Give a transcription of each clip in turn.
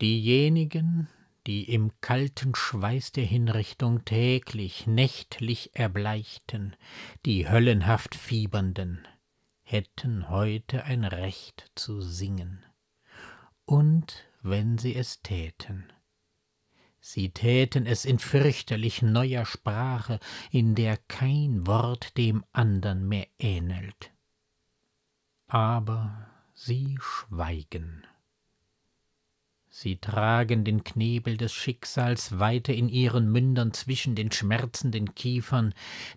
Diejenigen, die im kalten Schweiß der Hinrichtung täglich, nächtlich erbleichten, die höllenhaft Fiebernden, hätten heute ein Recht zu singen. Und wenn sie es täten. Sie täten es in fürchterlich neuer Sprache, in der kein Wort dem andern mehr ähnelt. Aber sie schweigen. Sie tragen den Knebel des Schicksals weiter in ihren Mündern zwischen den schmerzenden Kiefern,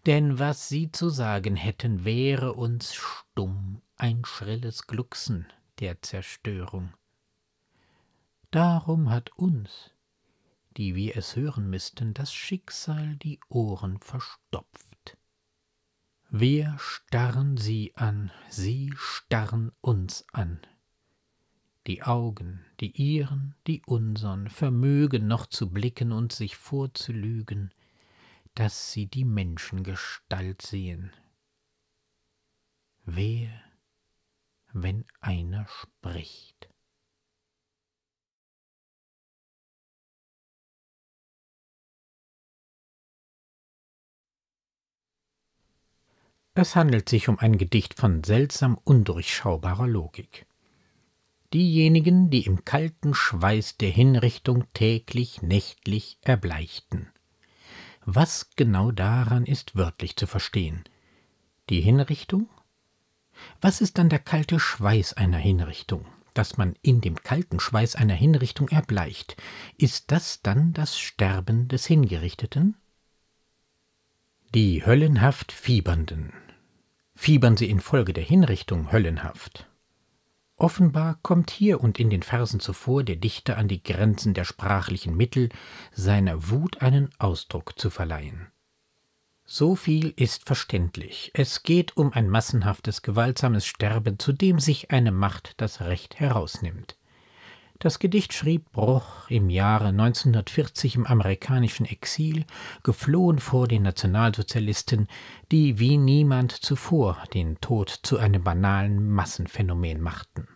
denn was sie zu sagen hätten, wäre uns stumm ein schrilles Glucksen der Zerstörung. Darum hat uns, die wir es hören müssten, das Schicksal die Ohren verstopft. Wir starren sie an, sie starren uns an die Augen, die ihren, die unsern, vermögen noch zu blicken und sich vorzulügen, dass sie die Menschengestalt sehen. Wehe, wenn einer spricht. Es handelt sich um ein Gedicht von seltsam undurchschaubarer Logik diejenigen, die im kalten Schweiß der Hinrichtung täglich, nächtlich erbleichten. Was genau daran ist wörtlich zu verstehen? Die Hinrichtung? Was ist dann der kalte Schweiß einer Hinrichtung? Dass man in dem kalten Schweiß einer Hinrichtung erbleicht, ist das dann das Sterben des Hingerichteten? Die höllenhaft Fiebernden. Fiebern sie infolge der Hinrichtung höllenhaft? Offenbar kommt hier und in den Versen zuvor der Dichter an die Grenzen der sprachlichen Mittel, seiner Wut einen Ausdruck zu verleihen. So viel ist verständlich. Es geht um ein massenhaftes, gewaltsames Sterben, zu dem sich eine Macht das Recht herausnimmt. Das Gedicht schrieb Bruch im Jahre 1940 im amerikanischen Exil, geflohen vor den Nationalsozialisten, die wie niemand zuvor den Tod zu einem banalen Massenphänomen machten.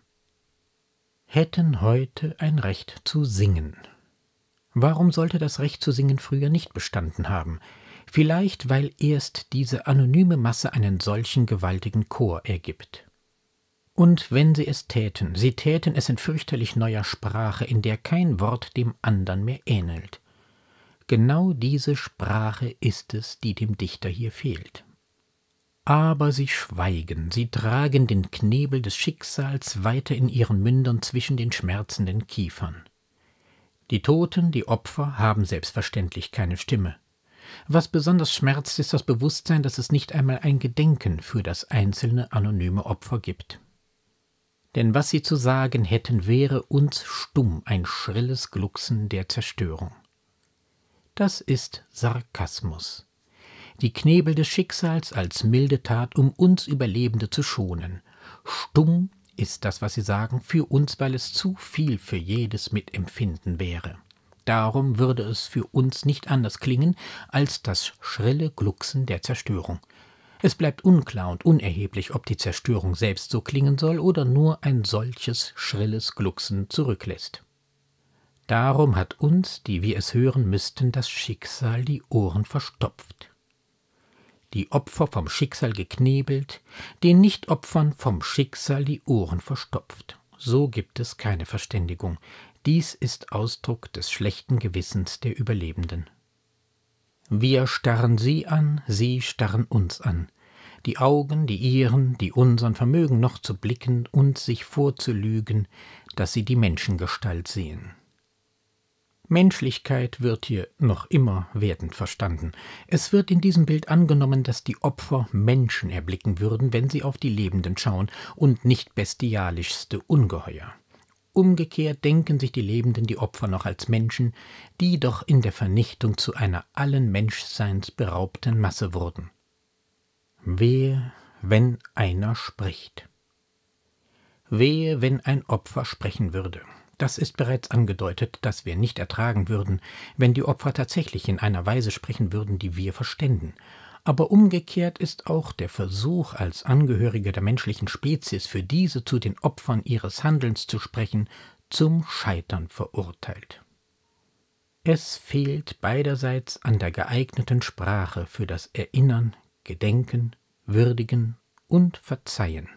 Hätten heute ein Recht zu singen. Warum sollte das Recht zu singen früher nicht bestanden haben? Vielleicht, weil erst diese anonyme Masse einen solchen gewaltigen Chor ergibt. Und wenn sie es täten, sie täten es in fürchterlich neuer Sprache, in der kein Wort dem andern mehr ähnelt. Genau diese Sprache ist es, die dem Dichter hier fehlt. Aber sie schweigen, sie tragen den Knebel des Schicksals weiter in ihren Mündern zwischen den schmerzenden Kiefern. Die Toten, die Opfer haben selbstverständlich keine Stimme. Was besonders schmerzt, ist das Bewusstsein, dass es nicht einmal ein Gedenken für das einzelne anonyme Opfer gibt denn was sie zu sagen hätten, wäre uns stumm ein schrilles Glucksen der Zerstörung. Das ist Sarkasmus. Die Knebel des Schicksals als milde Tat, um uns Überlebende zu schonen. Stumm ist das, was sie sagen, für uns, weil es zu viel für jedes Mitempfinden wäre. Darum würde es für uns nicht anders klingen als das schrille Glucksen der Zerstörung. Es bleibt unklar und unerheblich, ob die Zerstörung selbst so klingen soll oder nur ein solches schrilles Glucksen zurücklässt. Darum hat uns, die wir es hören müssten, das Schicksal die Ohren verstopft. Die Opfer vom Schicksal geknebelt, den Nichtopfern vom Schicksal die Ohren verstopft. So gibt es keine Verständigung. Dies ist Ausdruck des schlechten Gewissens der Überlebenden. Wir starren sie an, sie starren uns an. Die Augen, die ihren, die unsern vermögen noch zu blicken und sich vorzulügen, dass sie die Menschengestalt sehen. Menschlichkeit wird hier noch immer wertend verstanden. Es wird in diesem Bild angenommen, dass die Opfer Menschen erblicken würden, wenn sie auf die Lebenden schauen und nicht bestialischste Ungeheuer. Umgekehrt denken sich die Lebenden die Opfer noch als Menschen, die doch in der Vernichtung zu einer allen Menschseins beraubten Masse wurden. Wehe, wenn einer spricht. Wehe, wenn ein Opfer sprechen würde. Das ist bereits angedeutet, dass wir nicht ertragen würden, wenn die Opfer tatsächlich in einer Weise sprechen würden, die wir verständen aber umgekehrt ist auch der Versuch, als Angehörige der menschlichen Spezies für diese zu den Opfern ihres Handelns zu sprechen, zum Scheitern verurteilt. Es fehlt beiderseits an der geeigneten Sprache für das Erinnern, Gedenken, Würdigen und Verzeihen.